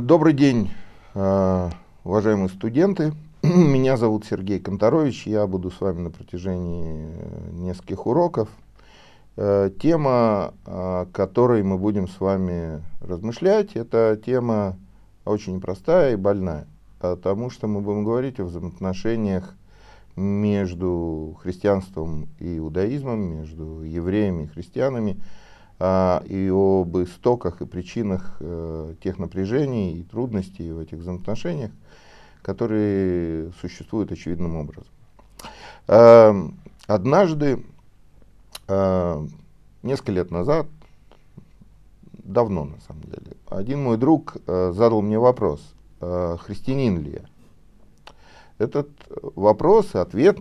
Добрый день, э, уважаемые студенты. Меня зовут Сергей Конторович. Я буду с вами на протяжении э, нескольких уроков. Э, тема, о которой мы будем с вами размышлять, это тема очень простая и больная, потому что мы будем говорить о взаимоотношениях между христианством и иудаизмом, между евреями и христианами – а, и об истоках и причинах э, тех напряжений и трудностей в этих взаимоотношениях, которые существуют очевидным образом. Э, однажды, э, несколько лет назад, давно на самом деле, один мой друг э, задал мне вопрос, э, христианин ли я. Этот вопрос и ответ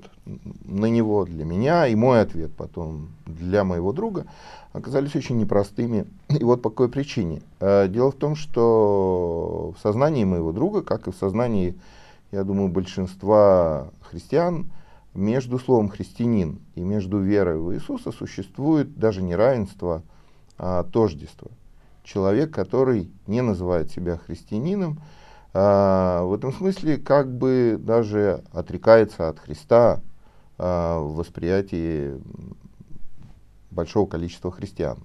на него для меня и мой ответ потом для моего друга оказались очень непростыми. И вот по какой причине. Э, дело в том, что в сознании моего друга, как и в сознании, я думаю, большинства христиан, между словом «христианин» и между верой в Иисуса существует даже не равенство, а тождество. Человек, который не называет себя христианином, а, в этом смысле как бы даже отрекается от Христа а, в восприятии большого количества христиан.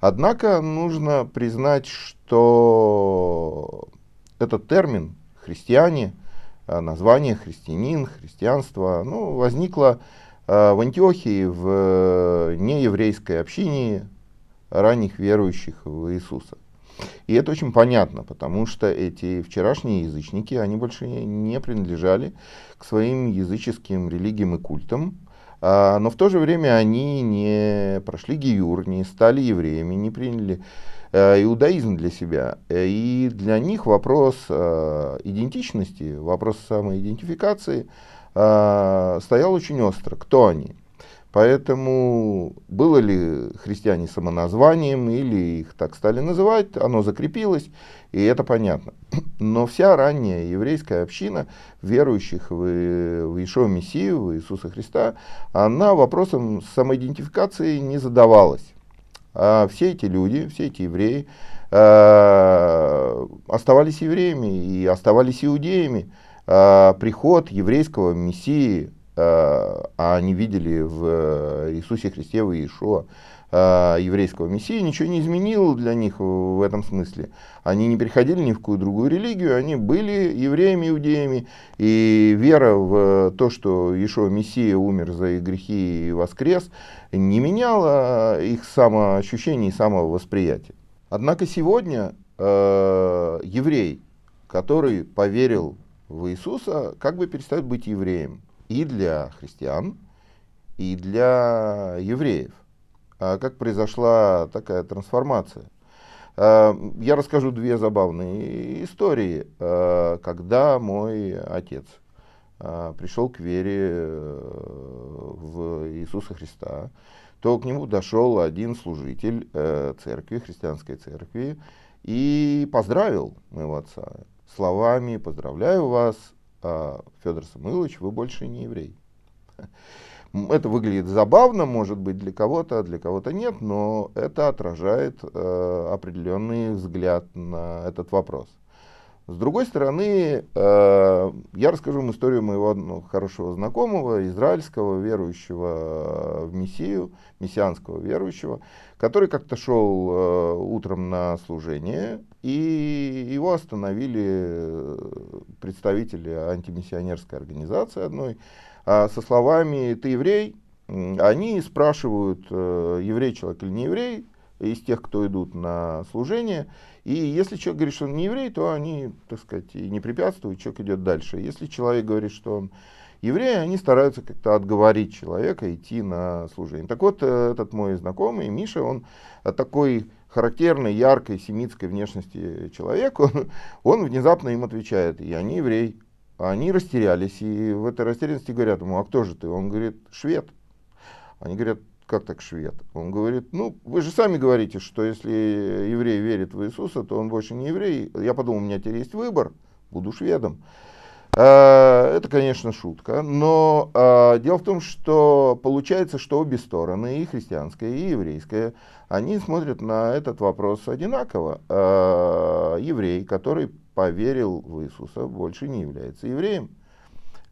Однако нужно признать, что этот термин «христиане», а, название «христианин», «христианство» ну, возникло а, в Антиохии, в э, нееврейской общине ранних верующих в Иисуса. И это очень понятно, потому что эти вчерашние язычники, они больше не принадлежали к своим языческим религиям и культам, а, но в то же время они не прошли гиюр, не стали евреями, не приняли э, иудаизм для себя. Э, и для них вопрос э, идентичности, вопрос самоидентификации стоял очень остро. Кто они? Поэтому было ли христиане самоназванием или их так стали называть, оно закрепилось, и это понятно. Но вся ранняя еврейская община верующих в, в Ишуа Мессию, в Иисуса Христа, она вопросом самоидентификации не задавалась. А все эти люди, все эти евреи э, оставались евреями и оставались иудеями. Э, приход еврейского Мессии – Э, а они видели в э, Иисусе Христе в Иешуа э, еврейского мессии, ничего не изменило для них в этом смысле. Они не переходили ни в какую другую религию, они были евреями, иудеями, и вера в то, что Иешуа Мессия умер за их грехи и воскрес, не меняла их самоощущение и самовосприятие. Однако сегодня э, еврей, который поверил в Иисуса, как бы перестает быть евреем и для христиан, и для евреев. А как произошла такая трансформация? А, я расскажу две забавные истории. А, когда мой отец пришел к вере э, в Иисуса Христа, то к нему дошел один служитель э, церкви, христианской церкви, и поздравил моего отца словами «Поздравляю вас а, Федор Самуилович, вы больше не еврей. Это выглядит забавно, может быть, для кого-то, а для кого-то нет, но это отражает э, определенный взгляд на этот вопрос. С другой стороны, э, я расскажу вам историю моего одного хорошего знакомого, израильского верующего э, в Мессию, мессианского верующего, который как-то шел э, утром на служение, и его остановили э, представители антимиссионерской организации одной а со словами «ты еврей?». Они спрашивают, э, еврей человек или не еврей, из тех, кто идут на служение. И если человек говорит, что он не еврей, то они, так сказать, не препятствуют, человек идет дальше. Если человек говорит, что он еврей, они стараются как-то отговорить человека идти на служение. Так вот, э, этот мой знакомый, Миша, он такой характерной, яркой семитской внешности человеку, он внезапно им отвечает, я не еврей. Они растерялись, и в этой растерянности говорят ему, а кто же ты? Он говорит, швед. Они говорят, как так швед? Он говорит, ну, вы же сами говорите, что если еврей верит в Иисуса, то он больше не еврей. Я подумал, у меня теперь есть выбор, буду шведом. Э, это, конечно, шутка, но э, дело в том, что получается, что обе стороны, и христианская, и еврейская, они смотрят на этот вопрос одинаково. Э, еврей, который поверил в Иисуса, больше не является евреем.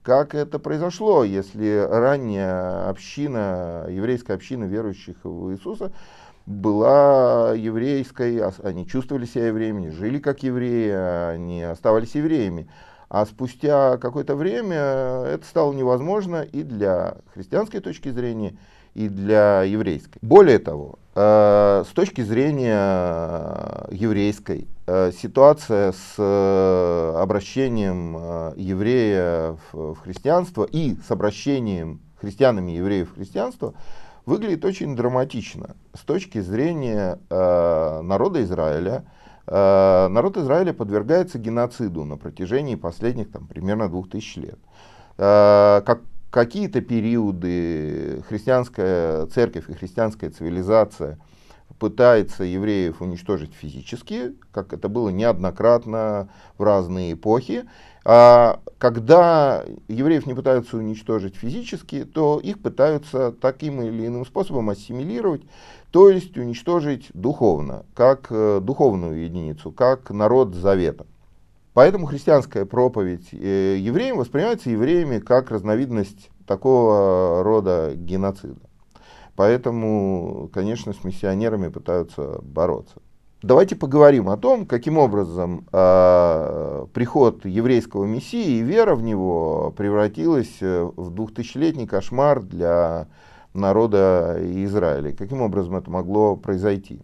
Как это произошло, если ранняя община, еврейская община верующих в Иисуса, была еврейской, а, они чувствовали себя евреями, жили как евреи, а они оставались евреями. А спустя какое-то время это стало невозможно и для христианской точки зрения, и для еврейской. Более того, э, с точки зрения э, еврейской, э, ситуация с обращением еврея в христианство и с обращением христианами евреев в христианство выглядит очень драматично с точки зрения народа Израиля – Э, народ Израиля подвергается геноциду на протяжении последних там, примерно 2000 лет. Э, как, какие-то периоды христианская церковь и христианская цивилизация пытается евреев уничтожить физически, как это было неоднократно в разные эпохи. А Когда евреев не пытаются уничтожить физически, то их пытаются таким или иным способом ассимилировать, то есть уничтожить духовно, как э, духовную единицу, как народ завета. Поэтому христианская проповедь э, евреям воспринимается евреями как разновидность такого рода геноцида. Поэтому, конечно, с миссионерами пытаются бороться давайте поговорим о том, каким образом э, приход еврейского мессии и вера в него превратилась э, в двухтысячелетний кошмар для народа Израиля. Каким образом это могло произойти?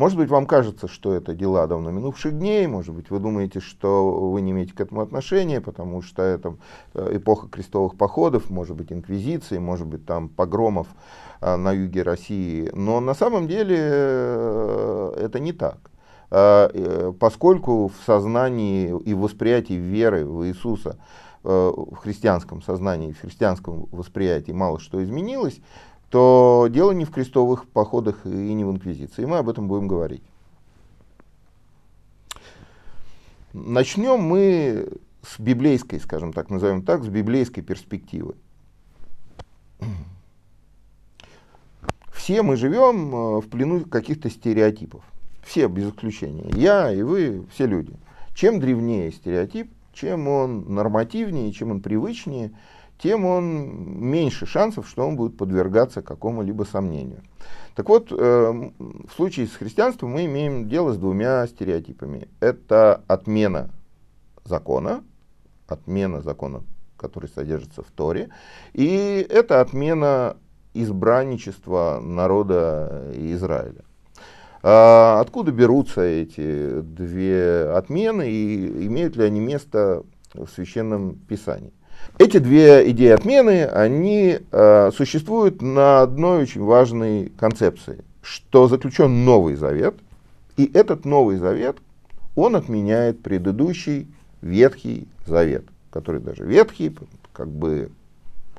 Может быть, вам кажется, что это дела давно минувших дней, может быть, вы думаете, что вы не имеете к этому отношения, потому что это э, эпоха крестовых походов, может быть, инквизиции, может быть, там погромов э, на юге России. Но на самом деле э, это не так поскольку в сознании и восприятии веры в Иисуса, в христианском сознании, в христианском восприятии мало что изменилось, то дело не в крестовых походах и не в инквизиции. Мы об этом будем говорить. Начнем мы с библейской, скажем так, назовем так, с библейской перспективы. Все мы живем э, в плену каких-то стереотипов. Все без исключения. Я и вы, все люди. Чем древнее стереотип, чем он нормативнее, чем он привычнее, тем он меньше шансов, что он будет подвергаться какому-либо сомнению. Так вот, э, в случае с христианством мы имеем дело с двумя стереотипами. Это отмена закона, отмена закона, который содержится в Торе, и это отмена избранничества народа Израиля. А откуда берутся эти две отмены и имеют ли они место в Священном Писании? Эти две идеи отмены, они э, существуют на одной очень важной концепции, что заключен Новый Завет, и этот Новый Завет, он отменяет предыдущий Ветхий Завет, который даже Ветхий, как бы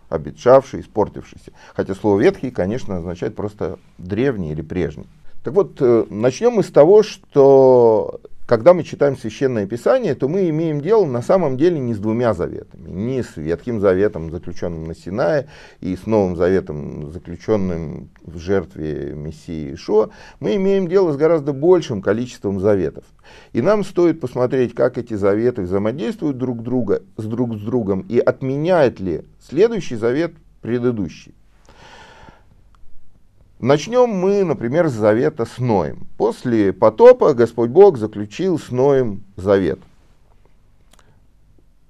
обетшавший, испортившийся. Хотя слово «ветхий», конечно, означает просто древний или прежний. Так вот, э, начнем мы с того, что когда мы читаем Священное Писание, то мы имеем дело на самом деле не с двумя заветами, не с Ветхим Заветом, заключенным на Синае, и с Новым Заветом, заключенным в жертве Мессии Ишуа. Мы имеем дело с гораздо большим количеством заветов. И нам стоит посмотреть, как эти заветы взаимодействуют друг, друга, с друг с другом, и отменяет ли следующий завет предыдущий. Начнем мы, например, с завета с Ноем. После потопа Господь Бог заключил с Ноем завет.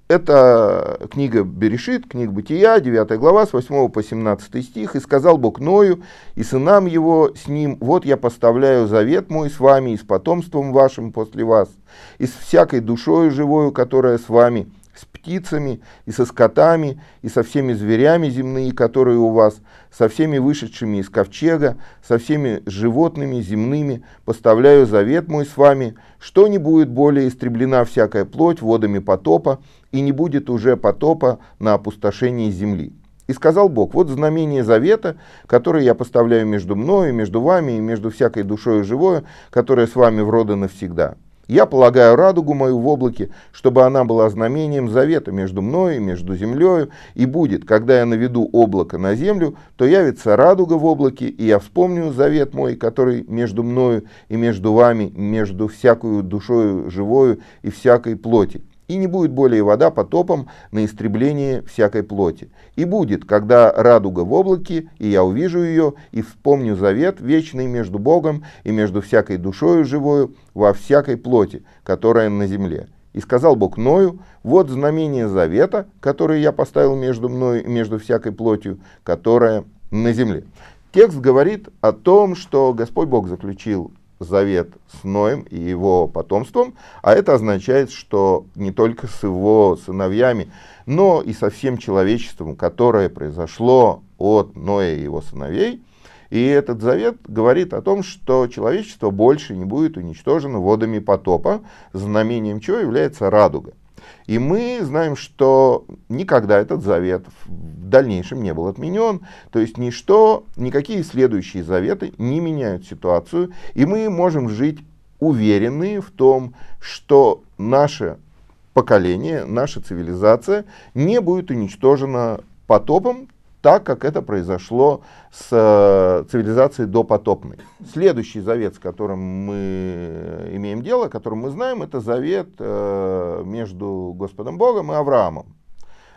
Это книга Берешит, книга Бытия, 9 глава, с 8 по 17 стих. «И сказал Бог Ною и сынам его с ним, вот я поставляю завет мой с вами и с потомством вашим после вас, и с всякой душою живою, которая с вами» с птицами, и со скотами, и со всеми зверями земные, которые у вас, со всеми вышедшими из ковчега, со всеми животными земными, поставляю завет мой с вами, что не будет более истреблена всякая плоть водами потопа, и не будет уже потопа на опустошении земли». И сказал Бог, вот знамение завета, которое я поставляю между мною, между вами и между всякой душою живою, которая с вами в роды навсегда. Я полагаю радугу мою в облаке, чтобы она была знамением завета между мною и между землею, и будет, когда я наведу облако на землю, то явится радуга в облаке, и я вспомню завет мой, который между мною и между вами, между всякую душою живою и всякой плоти и не будет более вода потопом на истребление всякой плоти. И будет, когда радуга в облаке, и я увижу ее, и вспомню завет вечный между Богом и между всякой душою живою во всякой плоти, которая на земле. И сказал Бог Ною, вот знамение завета, которое я поставил между мною и между всякой плотью, которая на земле. Текст говорит о том, что Господь Бог заключил завет с Ноем и его потомством, а это означает, что не только с его сыновьями, но и со всем человечеством, которое произошло от Ноя и его сыновей. И этот завет говорит о том, что человечество больше не будет уничтожено водами потопа, знамением чего является радуга. И мы знаем, что никогда этот завет в дальнейшем не был отменен. То есть ничто, никакие следующие заветы не меняют ситуацию. И мы можем жить уверенные в том, что наше поколение, наша цивилизация не будет уничтожена потопом, так как это произошло с э, цивилизацией допотопной. Следующий завет, с которым мы имеем дело, которым мы знаем, это завет э, между Господом Богом и Авраамом.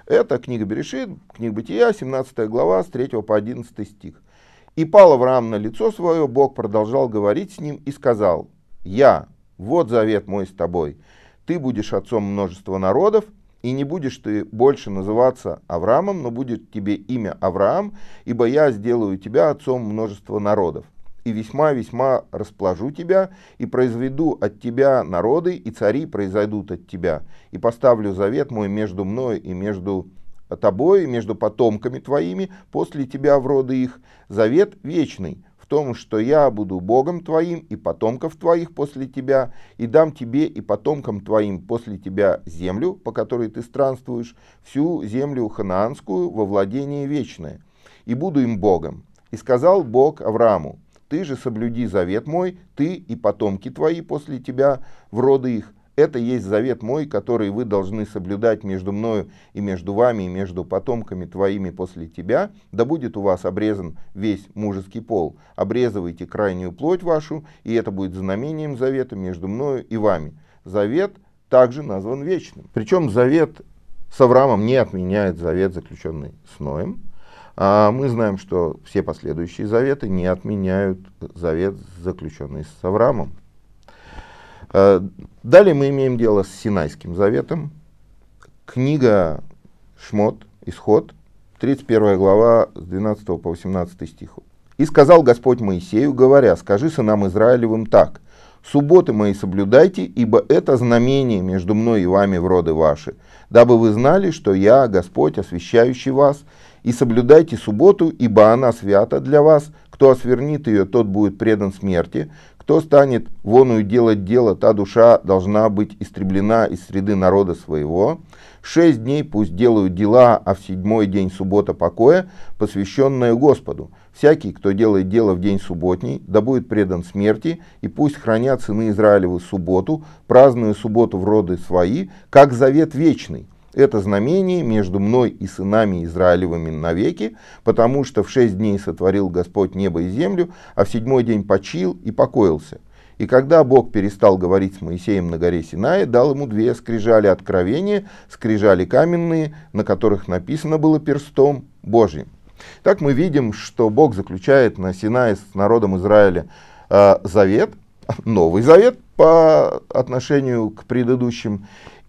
Это книга Берешит, книга Бытия, 17 глава, с 3 по 11 стих. «И пал Авраам на лицо свое, Бог продолжал говорить с ним и сказал, «Я, вот завет мой с тобой, ты будешь отцом множества народов, и не будешь ты больше называться Авраамом, но будет тебе имя Авраам, ибо я сделаю тебя отцом множества народов, и весьма-весьма расположу тебя, и произведу от тебя народы, и цари произойдут от тебя, и поставлю завет мой между мною и между тобой, и между потомками твоими, после тебя в роды их, завет вечный, в том, что я буду Богом твоим и потомков твоих после тебя, и дам тебе и потомкам твоим после тебя землю, по которой ты странствуешь, всю землю ханаанскую во владение вечное, и буду им Богом. И сказал Бог Аврааму, ты же соблюди завет мой, ты и потомки твои после тебя в роды их, это есть завет мой, который вы должны соблюдать между мною и между вами, и между потомками твоими после тебя. Да будет у вас обрезан весь мужеский пол. Обрезывайте крайнюю плоть вашу, и это будет знамением завета между мною и вами. Завет также назван вечным. Причем завет с Авраамом не отменяет завет, заключенный с Ноем. А мы знаем, что все последующие заветы не отменяют завет, заключенный с Авраамом. Э, далее мы имеем дело с Синайским заветом. Книга Шмот, Исход, 31 глава с 12 по 18 стих. «И сказал Господь Моисею, говоря, скажи сынам Израилевым так, «Субботы мои соблюдайте, ибо это знамение между мной и вами в роды ваши, дабы вы знали, что я, Господь, освящающий вас, и соблюдайте субботу, ибо она свята для вас, кто освернит ее, тот будет предан смерти, кто станет воную делать дело, та душа должна быть истреблена из среды народа своего. Шесть дней пусть делают дела, а в седьмой день суббота покоя, посвященная Господу. Всякий, кто делает дело в день субботний, да будет предан смерти, и пусть хранят сыны Израилевы субботу, праздную субботу в роды свои, как завет вечный, это знамение между мной и сынами Израилевыми навеки, потому что в шесть дней сотворил Господь небо и землю, а в седьмой день почил и покоился. И когда Бог перестал говорить с Моисеем на горе Синае, дал ему две скрижали откровения, скрижали каменные, на которых написано было перстом Божьим. Так мы видим, что Бог заключает на Синае с народом Израиля э, завет, Новый Завет по отношению к предыдущим,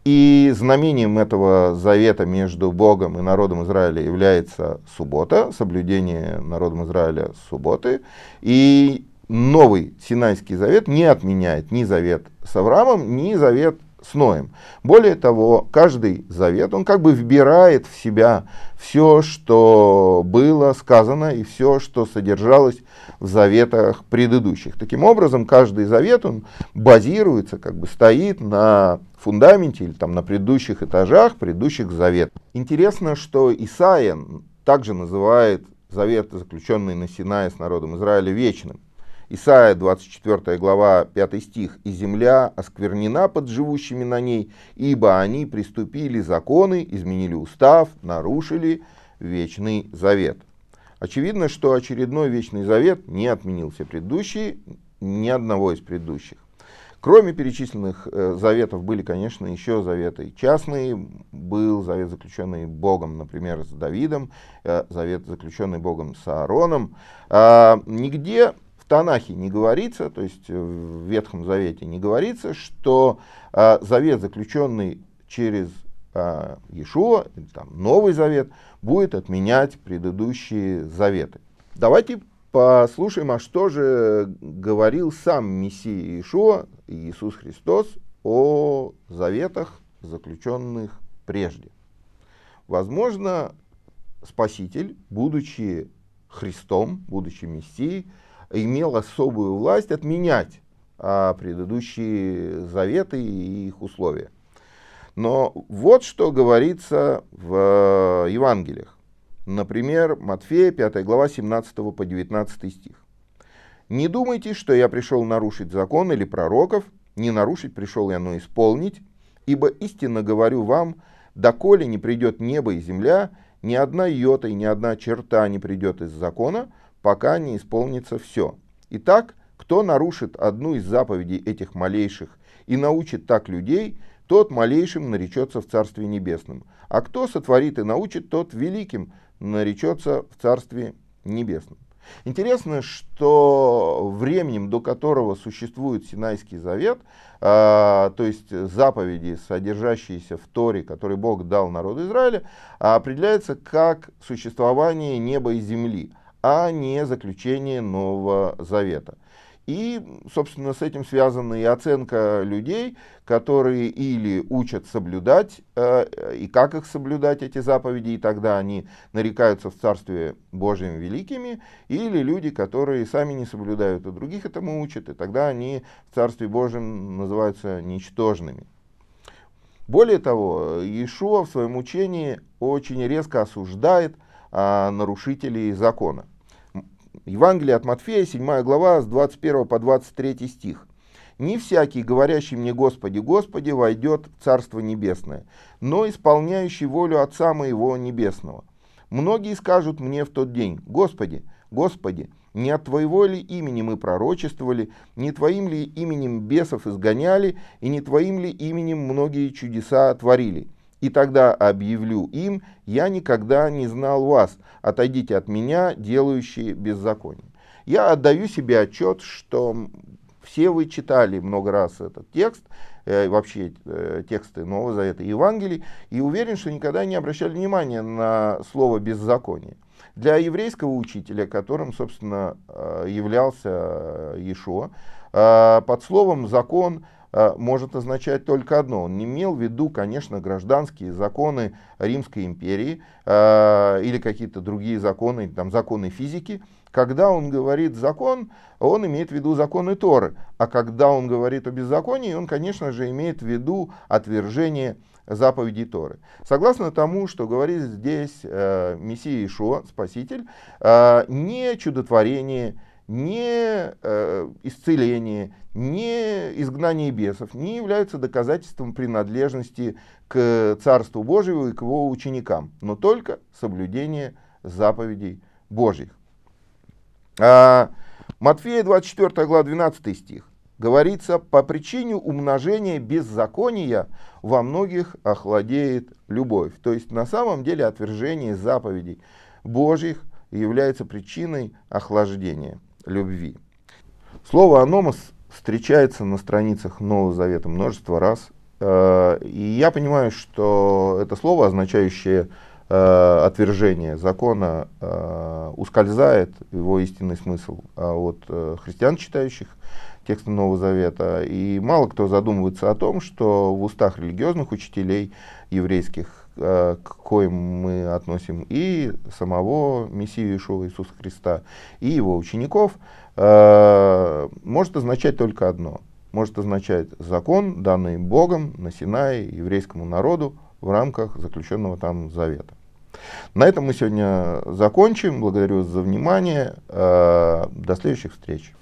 и знамением этого завета между Богом и народом Израиля является суббота, соблюдение народом Израиля субботы. И новый Синайский завет не отменяет ни завет с Авраамом, ни завет с Ноем. Более того, каждый завет, он как бы вбирает в себя все, что было сказано и все, что содержалось в заветах предыдущих. Таким образом, каждый завет, он базируется, как бы стоит на фундаменте или там на предыдущих этажах предыдущих заветов. Интересно, что Исаия также называет завет, заключенный на Синае с народом Израиля, вечным. Исаия 24 глава 5 стих. «И земля осквернена под живущими на ней, ибо они приступили законы, изменили устав, нарушили вечный завет». Очевидно, что очередной вечный завет не отменил все предыдущие, ни одного из предыдущих. Кроме перечисленных э, заветов были, конечно, еще заветы частные. Был завет, заключенный Богом, например, с Давидом, э, завет, заключенный Богом с Аароном. Э, нигде Танахе не говорится, то есть э, в Ветхом Завете не говорится, что э, завет, заключенный через э, Иешуа, там, Новый Завет, будет отменять предыдущие заветы. Давайте послушаем, а что же говорил сам Мессия Иешуа, Иисус Христос, о заветах, заключенных прежде. Возможно, Спаситель, будучи Христом, будучи Мессией, имел особую власть отменять а, предыдущие заветы и их условия. Но вот что говорится в э, Евангелиях. Например, Матфея 5 глава 17 по 19 стих. «Не думайте, что я пришел нарушить закон или пророков, не нарушить пришел я, но исполнить, ибо истинно говорю вам, доколе не придет небо и земля, ни одна йота и ни одна черта не придет из закона, пока не исполнится все. Итак, кто нарушит одну из заповедей этих малейших и научит так людей, тот малейшим наречется в Царстве Небесном. А кто сотворит и научит, тот великим наречется в Царстве Небесном. Интересно, что временем, до которого существует Синайский завет, а, то есть заповеди, содержащиеся в Торе, которые Бог дал народу Израиля, а определяется как существование неба и земли – а не заключение Нового Завета. И, собственно, с этим связана и оценка людей, которые или учат соблюдать, э, э, и как их соблюдать, эти заповеди, и тогда они нарекаются в Царстве Божьем великими, или люди, которые сами не соблюдают, и а других этому учат, и тогда они в Царстве Божьем называются ничтожными. Более того, Иешуа в своем учении очень резко осуждает э, нарушителей закона – Евангелие от Матфея, 7 глава, с 21 по 23 стих. «Не всякий, говорящий мне Господи, Господи, войдет в Царство Небесное, но исполняющий волю Отца Моего Небесного. Многие скажут мне в тот день, Господи, Господи, не от Твоего ли имени мы пророчествовали, не Твоим ли именем бесов изгоняли, и не Твоим ли именем многие чудеса творили?» и тогда объявлю им, я никогда не знал вас, отойдите от меня, делающие беззаконие. Я отдаю себе отчет, что все вы читали много раз этот текст, э, вообще э, тексты Нового Завета и Евангелий, и уверен, что никогда не обращали внимания на слово «беззаконие». Для еврейского учителя, которым, собственно, э, являлся э, Иешуа, э, под словом «закон» Э, может означать только одно. Он не имел в виду, конечно, гражданские законы Римской империи э, или какие-то другие законы, там, законы физики. Когда он говорит закон, он имеет в виду законы Торы. А когда он говорит о беззаконии, он, конечно же, имеет в виду отвержение заповеди Торы. Согласно тому, что говорит здесь э, Мессия Ишуа, Спаситель, э, не чудотворение ни э, исцеление, ни изгнание бесов не являются доказательством принадлежности к Царству Божьему и к его ученикам, но только соблюдение заповедей Божьих. А, Матфея 24 глава 12 стих. Говорится, по причине умножения беззакония во многих охладеет любовь. То есть на самом деле отвержение заповедей Божьих является причиной охлаждения любви. Слово «аномос» встречается на страницах Нового Завета множество раз. Э, и я понимаю, что это слово, означающее э, отвержение закона, э, ускользает его истинный смысл а от христиан, читающих текста Нового Завета. И мало кто задумывается о том, что в устах религиозных учителей еврейских Э, к коим мы относим и самого Мессию Ишуа Иисуса Христа, и его учеников, э, может означать только одно. Может означать закон, данный Богом на Синае, еврейскому народу в рамках заключенного там завета. На этом мы сегодня закончим. Благодарю вас за внимание. Э, до следующих встреч.